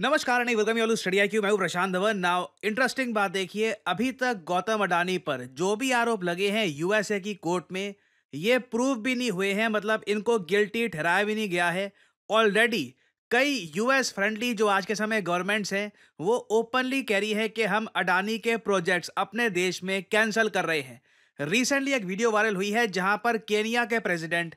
नमस्कार and welcome you study I Q मैं Prashant Dhawan now interesting बात देखिए अभी तक गौतम अडानी पर जो भी आरोप लगे हैं यूएसए की कोर्ट में ये प्रूव भी नहीं हुए हैं मतलब इनको गिल्टी ठहराया भी नहीं गया है ऑलरेडी कई यूएस फ्रेंडली जो आज के समय गवर्नमेंट्स हैं वो ओपनली कह रही है कि हम अडानी के प्रोजेक्ट्स अपने देश में कैंसिल कर रहे हैं रिसेंटली एक वीडियो वायरल हुई है जहां पर केनिया के प्रेसिडेंट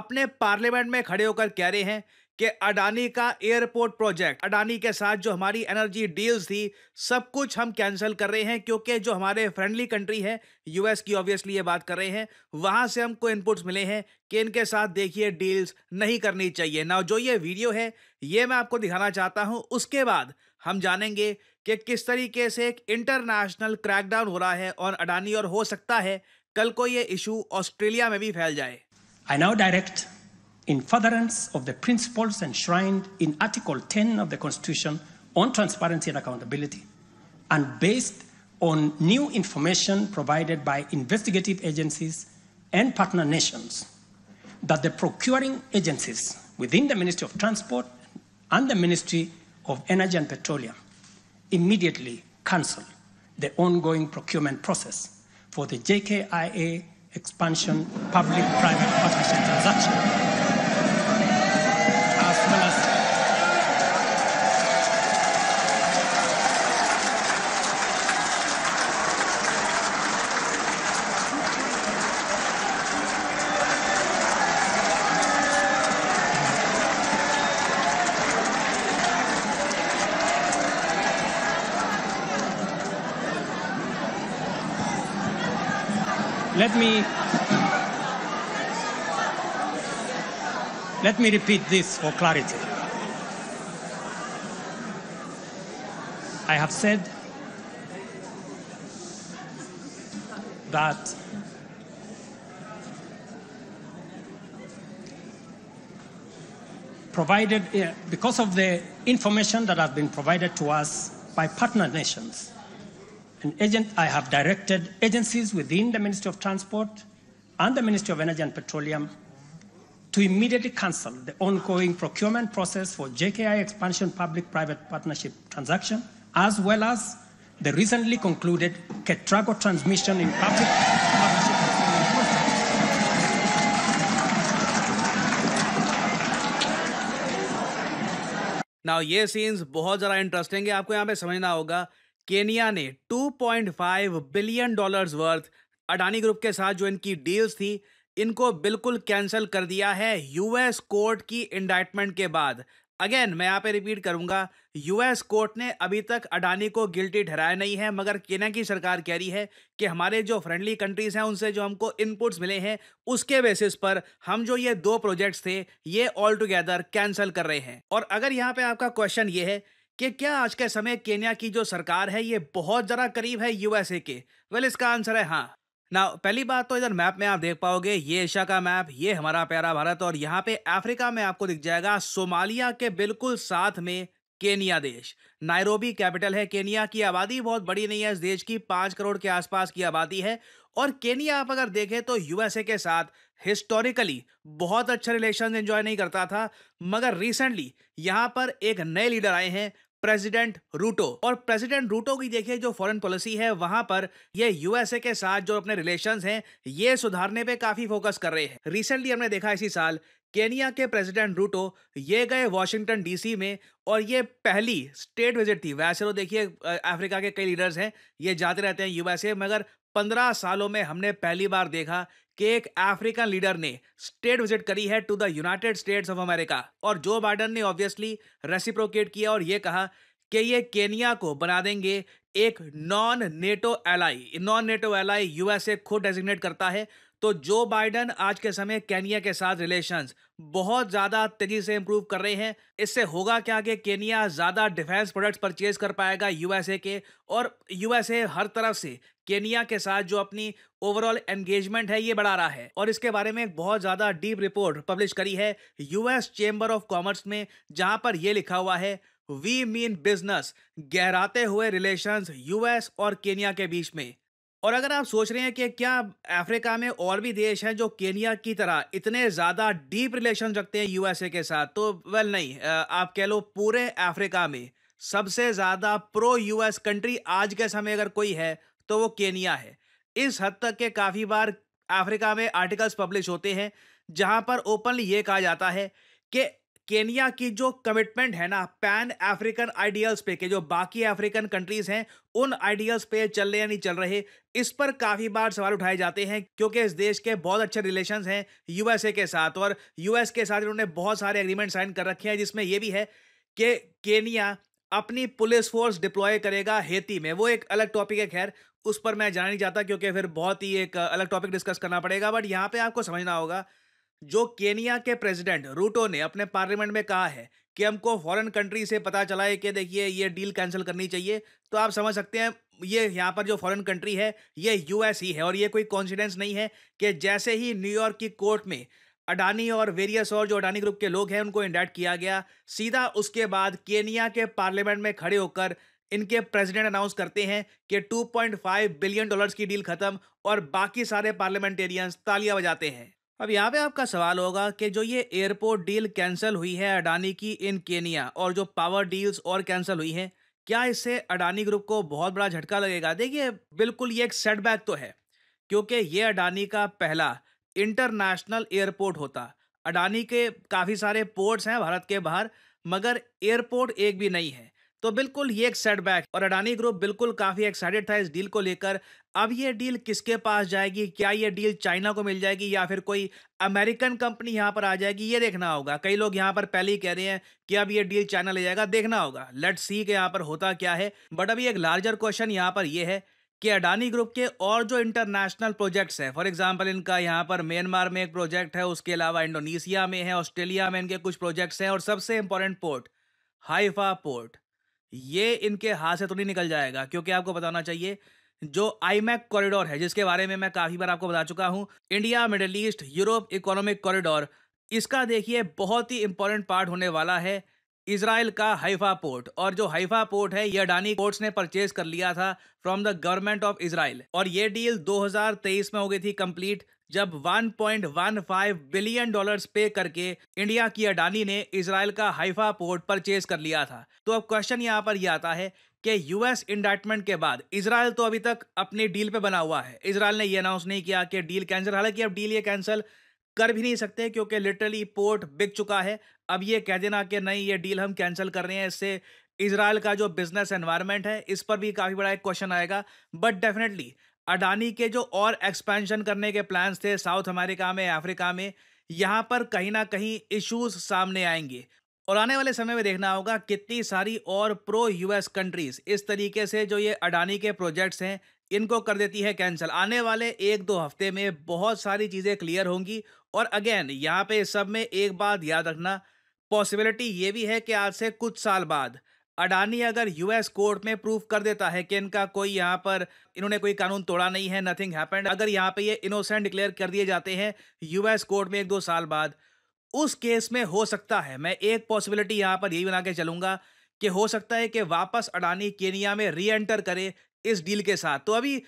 अपने पार्लियामेंट में खड़े होकर कह रहे हैं कि अडानी का एयरपोर्ट प्रोजेक्ट अडानी के साथ जो हमारी एनर्जी डील्स थी सब कुछ हम कैंसिल कर रहे हैं क्योंकि जो हमारे फ्रेंडली कंट्री है यूएस की ऑब्वियसली ये बात कर रहे हैं वहां से हमको इनपुट्स मिले हैं कि इनके साथ देखिए डील्स नहीं करनी चाहिए ना जो ये वीडियो है ये मैं आपको दिखाना चाहता हूँ उसके बाद हम जानेंगे कि किस तरीके से एक इंटरनेशनल क्रैकडाउन हो रहा है और अडानी और हो सकता है कल को ये इशू ऑस्ट्रेलिया में भी फैल जाए I now direct in furtherance of the principles enshrined in Article 10 of the Constitution on transparency and accountability, and based on new information provided by investigative agencies and partner nations, that the procuring agencies within the Ministry of Transport and the Ministry of Energy and Petroleum immediately cancel the ongoing procurement process for the JKIA expansion public-private partnership transaction Let me Let me repeat this for clarity. I have said that provided, because of the information that has been provided to us by partner nations, an agent, I have directed agencies within the Ministry of Transport and the Ministry of Energy and Petroleum to immediately cancel the ongoing procurement process for JKI expansion public-private partnership transaction, as well as the recently concluded Ketrago transmission in public Now ये scenes बहुत ज़रा interesting. है आपको यहाँ पे समझना होगा Kenya ने 2.5 billion dollars worth Adani group के साथ जो इनकी डील्स थी इनको बिल्कुल कैंसिल कर दिया है यूएस कोर्ट की इंडाइटमेंट के बाद अगेन मैं यहाँ पे रिपीट करूंगा यूएस कोर्ट ने अभी तक अडानी को गिल्टी ठहराया नहीं है मगर केन्या की सरकार कह रही है कि हमारे जो फ्रेंडली कंट्रीज हैं उनसे जो हमको इनपुट्स मिले हैं उसके बेसिस पर हम जो ये दो प्रोजेक्ट्स थे ये ऑल टुगेदर कैंसिल कर रहे हैं और अगर यहाँ पे आपका क्वेश्चन ये है कि क्या आज के समय केन्या की जो सरकार है ये बहुत ज़रा करीब है यूएसए के वेल इसका आंसर है हाँ ना पहली बात तो इधर मैप में आप देख पाओगे ये एशिया का मैप ये हमारा प्यारा भारत और यहाँ पे अफ्रीका में आपको दिख जाएगा सोमालिया के बिल्कुल साथ में केनिया देश नायरोबी कैपिटल है केनिया की आबादी बहुत बड़ी नहीं है इस देश की पाँच करोड़ के आसपास की आबादी है और केनिया आप अगर देखें तो यूएसए के साथ हिस्टोरिकली बहुत अच्छे रिलेशन एंजॉय नहीं करता था मगर रिसेंटली यहाँ पर एक नए लीडर आए हैं प्रेसिडेंट रूटो और प्रेसिडेंट रूटो की देखिए जो फॉरेन पॉलिसी है वहां पर ये यूएसए के साथ जो अपने रिलेशंस हैं ये सुधारने पे काफी फोकस कर रहे हैं रिसेंटली हमने देखा इसी साल केनिया के प्रेसिडेंट रूटो ये गए वॉशिंगटन डीसी में और ये पहली स्टेट विजिट थी वैसे तो देखिए अफ्रीका के कई लीडर्स हैं ये जाते रहते हैं यूएसए मगर पंद्रह सालों में हमने पहली बार देखा कि एक अफ्रीकन लीडर ने स्टेट विजिट करी है to the United States of America और जो बाइडन ने ऑब्वियसली रेसिप्रोकेट किया और ये कहा कि ये केनिया को बना देंगे एक non NATO ally non NATO ally USA खुद डेजिग्नेट करता है तो जो बाइडन आज के समय केनिया के साथ रिलेशंस बहुत ज़्यादा तेजी से इम्प्रूव कर रहे हैं इससे होगा क्या कि केनिया ज़्यादा डिफेंस प्रोडक्ट्स परचेज कर पाएगा यूएसए के और यूएसए हर तरफ से केनिया के साथ जो अपनी ओवरऑल एंगेजमेंट है ये बढ़ा रहा है और इसके बारे में एक बहुत ज़्यादा डीप रिपोर्ट पब्लिश करी है यूएस चेंबर ऑफ कॉमर्स में जहाँ पर यह लिखा हुआ है वी मीन बिजनेस गहराते हुए रिलेशंस यूएस और केनिया के बीच में और अगर आप सोच रहे हैं कि क्या अफ्रीका में और भी देश हैं जो केनिया की तरह इतने ज़्यादा डीप रिलेशन रखते हैं यूएसए के साथ तो वेल नहीं आप कह लो पूरे अफ्रीका में सबसे ज़्यादा प्रो यूएस कंट्री आज के समय अगर कोई है तो वो केनिया है इस हद तक के काफ़ी बार अफ्रीका में आर्टिकल्स पब्लिश होते हैं जहाँ पर ओपनली ये कहा जाता है कि केनिया की जो कमिटमेंट है ना पैन अफ्रीकन आइडियल्स पे के जो बाकी अफ्रीकन कंट्रीज हैं उन आइडियल्स पे चल रहे या नहीं चल रहे इस पर काफी बार सवाल उठाए जाते हैं क्योंकि इस देश के बहुत अच्छे रिलेशंस हैं यूएसए के साथ और यूएस के साथ इन्होंने बहुत सारे एग्रीमेंट साइन कर रखे हैं जिसमें यह भी है कि केनिया अपनी पुलिस फोर्स डिप्लॉय करेगा हेती में वो एक अलग टॉपिक है खैर उस पर मैं जाना नहीं चाहता क्योंकि फिर बहुत ही एक अलग टॉपिक डिस्कस करना पड़ेगा बट यहाँ पे आपको समझना होगा जो केनिया के प्रेसिडेंट रूटो ने अपने पार्लियामेंट में कहा है कि हमको फॉरेन कंट्री से पता चला है कि देखिए ये डील कैंसिल करनी चाहिए तो आप समझ सकते हैं ये यहाँ पर जो फॉरेन कंट्री है ये यूएस ही है और ये कोई कॉन्फिडेंस नहीं है कि जैसे ही न्यूयॉर्क की कोर्ट में अडानी और वेरियस और जो अडानी ग्रुप के लोग हैं उनको इंडक्ट किया गया सीधा उसके बाद केनिया के पार्लियामेंट में खड़े होकर इनके प्रेसिडेंट अनाउंस करते हैं कि 2.5 बिलियन डॉलर्स की डील खत्म और बाकी सारे पार्लियामेंटेरियंस तालियां बजाते हैं अब यहाँ पे आपका सवाल होगा कि जो ये एयरपोर्ट डील कैंसिल हुई है अडानी की इन केनिया और जो पावर डील्स और कैंसिल हुई हैं क्या इससे अडानी ग्रुप को बहुत बड़ा झटका लगेगा देखिए बिल्कुल ये एक सेटबैक तो है क्योंकि ये अडानी का पहला इंटरनेशनल एयरपोर्ट होता अडानी के काफ़ी सारे पोर्ट्स हैं भारत के बाहर मगर एयरपोर्ट एक भी नहीं है तो बिल्कुल ये एक सेटबैक और अडानी ग्रुप बिल्कुल काफी एक्साइटेड था इस डील को लेकर अब ये डील किसके पास जाएगी क्या ये डील चाइना को मिल जाएगी या फिर कोई अमेरिकन कंपनी यहां पर आ जाएगी ये देखना होगा कई लोग यहाँ पर पहले ही कह रहे हैं कि अब ये डील चाइना ले जाएगा देखना होगा लेट सी के यहाँ पर होता क्या है बट अभी एक लार्जर क्वेश्चन यहाँ पर यह है कि अडानी ग्रुप के और जो इंटरनेशनल प्रोजेक्ट्स हैं फॉर एग्जांपल इनका यहाँ पर म्यांमार में एक प्रोजेक्ट है उसके अलावा इंडोनेशिया में है ऑस्ट्रेलिया में इनके कुछ प्रोजेक्ट्स हैं और सबसे इंपॉर्टेंट पोर्ट हाइफा पोर्ट ये इनके हाथ से तो नहीं निकल जाएगा क्योंकि आपको बताना चाहिए जो आईमैक कॉरिडोर है जिसके बारे में मैं काफ़ी बार आपको बता चुका हूं India Middle East Europe economic corridor इसका देखिए बहुत ही इंपॉर्टेंट पार्ट होने वाला है इसराइल का हाइफा पोर्ट और जो हाइफा पोर्ट है ये अडानी पोर्ट्स ने परचेज कर लिया था from the government of Israel और ये डील 2023 में हो गई थी कंप्लीट जब 1.15 बिलियन डॉलर्स पे करके इंडिया की अडानी ने इसराइल का हाइफा पोर्ट परचेज कर लिया था तो अब क्वेश्चन यहाँ पर यह आता है कि यूएस इंडाइटमेंट के बाद इसराइल तो अभी तक अपनी डील पे बना हुआ है इसराइल ने यह अनाउंस नहीं किया कि डील कैंसिल हालांकि अब डील ये कैंसिल कर भी नहीं सकते क्योंकि लिटरली पोर्ट बिक चुका है अब ये कह देना कि नहीं ये डील हम कैंसिल कर रहे हैं इससे इसराइल का जो बिजनेस एनवायरमेंट है इस पर भी काफ़ी बड़ा एक क्वेश्चन आएगा बट डेफिनेटली अडानी के जो और एक्सपेंशन करने के प्लान्स थे साउथ अमेरिका में अफ्रीका में यहाँ पर कहीं ना कहीं इश्यूज सामने आएंगे और आने वाले समय में देखना होगा कितनी सारी और प्रो यूएस कंट्रीज इस तरीके से जो ये अडानी के प्रोजेक्ट्स हैं इनको कर देती है कैंसिल आने वाले एक दो हफ्ते में बहुत सारी चीज़ें क्लियर होंगी और अगेन यहाँ पे सब में एक बात याद रखना पॉसिबिलिटी ये भी है कि आज से कुछ साल बाद अडानी अगर यूएस कोर्ट में प्रूफ कर देता है कि इनका कोई यहाँ पर इन्होंने कोई कानून तोड़ा नहीं है नथिंग हैपेंड अगर यहाँ पे ये इनोसेंट डिक्लेयर कर दिए जाते हैं यूएस कोर्ट में एक दो साल बाद उस केस में हो सकता है मैं एक पॉसिबिलिटी यहाँ पर यही बना के चलूंगा कि हो सकता है कि वापस अडानी केनिया में री एंटर करे इस डील के साथ तो अभी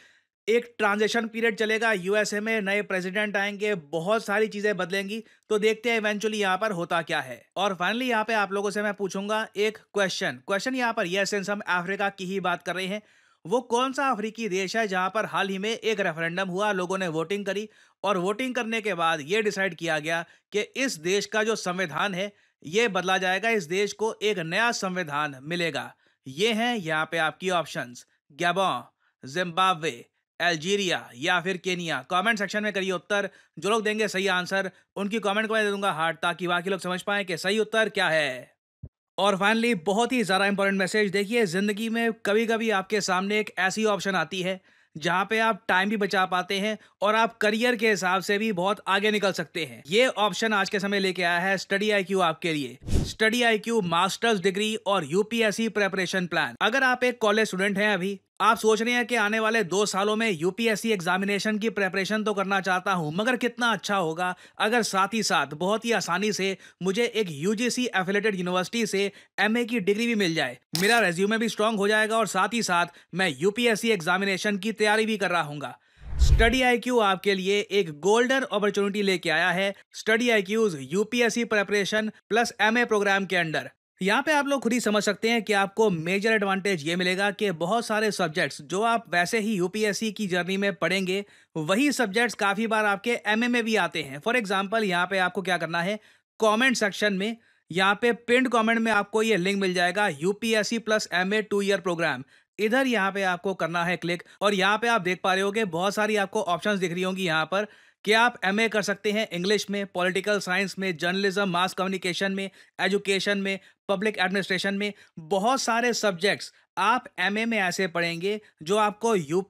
एक ट्रांजेक्शन पीरियड चलेगा यूएसए में नए प्रेसिडेंट आएंगे बहुत सारी चीजें बदलेंगी तो देखते हैं इवेंचुअली यहाँ पर होता क्या है और फाइनली यहाँ पे आप लोगों से मैं पूछूंगा एक क्वेश्चन क्वेश्चन यहाँ पर यह सेंस हम अफ्रीका की ही बात कर रहे हैं वो कौन सा अफ्रीकी देश है जहां पर हाल ही में एक रेफरेंडम हुआ लोगों ने वोटिंग करी और वोटिंग करने के बाद ये डिसाइड किया गया कि इस देश का जो संविधान है ये बदला जाएगा इस देश को एक नया संविधान मिलेगा ये हैं यहाँ पे आपकी ऑप्शंस गैबॉ जिम्बाब्वे अल्जीरिया या फिर केनिया कमेंट सेक्शन में करिए उत्तर जो लोग देंगे सही आंसर उनकी कमेंट को मैं दे दूंगा हार्ट ताकि बाकी लोग समझ पाएं कि सही उत्तर क्या है और फाइनली बहुत ही ज़्यादा इंपॉर्टेंट मैसेज देखिए ज़िंदगी में कभी कभी आपके सामने एक ऐसी ऑप्शन आती है जहाँ पे आप टाइम भी बचा पाते हैं और आप करियर के हिसाब से भी बहुत आगे निकल सकते हैं ये ऑप्शन आज के समय लेके आया है स्टडी आई आपके लिए स्टडी आई मास्टर्स डिग्री और यूपीएससी प्रेपरेशन प्लान अगर आप एक कॉलेज स्टूडेंट हैं अभी आप सोच रहे हैं कि आने वाले दो सालों में यूपीएससी एग्जामिनेशन की प्रेपरेशन तो करना चाहता हूं मगर कितना अच्छा होगा अगर साथ ही साथ बहुत ही आसानी से मुझे एक यूजीसी एफिलेटेड यूनिवर्सिटी से एमए की डिग्री भी मिल जाए मेरा रेज्यूमे भी स्ट्रांग हो जाएगा और साथ ही साथ मैं यूपीएससी एग्जामिनेशन की तैयारी भी कर रहा हूँ स्टडी आई क्यू आपके लिए एक गोल्डन अपॉर्चुनिटी लेके आया है study I Q's UPSC preparation plus MA program के अंडर यहाँ पे आप लोग खुद ही समझ सकते हैं कि आपको मेजर एडवांटेज ये मिलेगा कि बहुत सारे सब्जेक्ट्स जो आप वैसे ही यूपीएससी की जर्नी में पढ़ेंगे वही सब्जेक्ट्स काफ़ी बार आपके एमए में भी आते हैं फॉर एग्जाम्पल यहाँ पे आपको क्या करना है कॉमेंट सेक्शन में यहाँ पे पिंड कॉमेंट में आपको ये लिंक मिल जाएगा UPSC plus M two year program इधर यहाँ पे आपको करना है क्लिक और यहाँ पे आप देख पा रहे होगे बहुत सारी आपको ऑप्शंस दिख रही होंगी यहाँ पर कि आप एम कर सकते हैं इंग्लिश में पॉलिटिकल साइंस में जर्नलिज्म मास कम्युनिकेशन में एजुकेशन में पब्लिक एडमिनिस्ट्रेशन में बहुत सारे सब्जेक्ट्स आप एम में ऐसे पढ़ेंगे जो आपको यू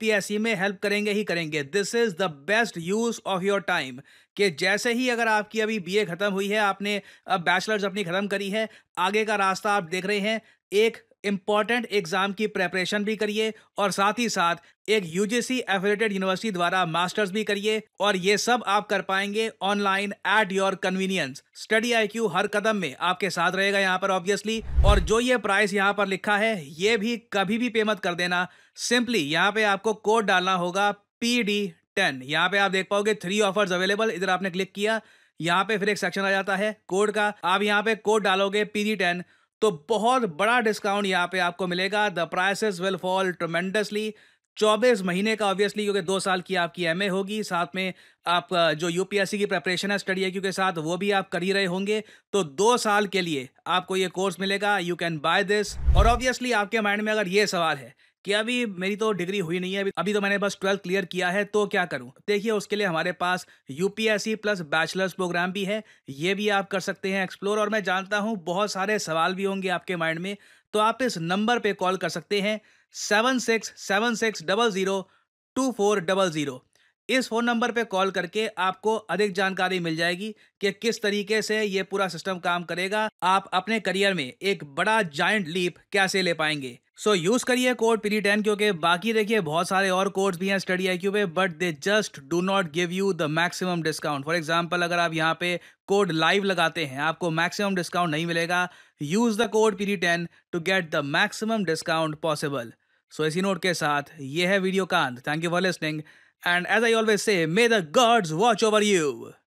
में हेल्प करेंगे ही करेंगे this is the best use of your time कि जैसे ही अगर आपकी अभी बी ख़त्म हुई है आपने अब बैचलर्स अपनी ख़त्म करी है आगे का रास्ता आप देख रहे हैं एक इम्पॉर्टेंट एग्जाम की प्रेपरेशन भी करिए और साथ ही साथ एक यूजीसी एफिलेटेड यूनिवर्सिटी द्वारा मास्टर्स भी करिए और ये सब आप कर पाएंगे online at your convenience study I Q हर कदम में आपके साथ रहेगा यहाँ पर ऑब्वियसली और जो ये प्राइस यहाँ पर लिखा है ये भी कभी भी पे मत कर देना सिंपली यहाँ पे आपको कोड डालना होगा पी डी टेन यहाँ पे आप देख पाओगे थ्री ऑफर्स अवेलेबल इधर आपने क्लिक किया यहाँ पे फिर एक सेक्शन आ जाता है कोड का आप यहाँ पे कोड डालोगे पी डी टेन तो बहुत बड़ा डिस्काउंट यहाँ पे आपको मिलेगा the prices will fall tremendously चौबीस महीने का ऑब्वियसली क्योंकि दो साल की आपकी एमए होगी साथ में आप जो यूपीएससी की प्रिपरेशन है स्टडी है के साथ वो भी आप कर ही रहे होंगे तो दो साल के लिए आपको ये कोर्स मिलेगा यू कैन बाय दिस और ऑब्वियसली आपके माइंड में अगर ये सवाल है कि अभी मेरी तो डिग्री हुई नहीं है अभी अभी तो मैंने बस ट्वेल्थ क्लियर किया है तो क्या करूं देखिए उसके लिए हमारे पास यूपीएससी प्लस बैचलर्स प्रोग्राम भी है ये भी आप कर सकते हैं एक्सप्लोर और मैं जानता हूं बहुत सारे सवाल भी होंगे आपके माइंड में तो आप इस नंबर पर कॉल कर सकते हैं seven six seven six double zero two four double zero इस फ़ोन नंबर पे कॉल करके आपको अधिक जानकारी मिल जाएगी कि किस तरीके से ये पूरा सिस्टम काम करेगा आप अपने करियर में एक बड़ा जॉइंट लीप कैसे ले पाएंगे सो यूज करिए कोड पीरी टेन क्योंकि बाकी देखिए बहुत सारे और कोड्स भी हैं स्टडी आई क्यू पे but they just do not give you the maximum discount for example अगर आप यहाँ पे कोड लाइव लगाते हैं आपको मैक्सिमम डिस्काउंट नहीं मिलेगा use the code piri ten to get the maximum discount possible so इसी नोट के साथ ये है वीडियो कांत thank you for listening and as I always say may the gods watch over you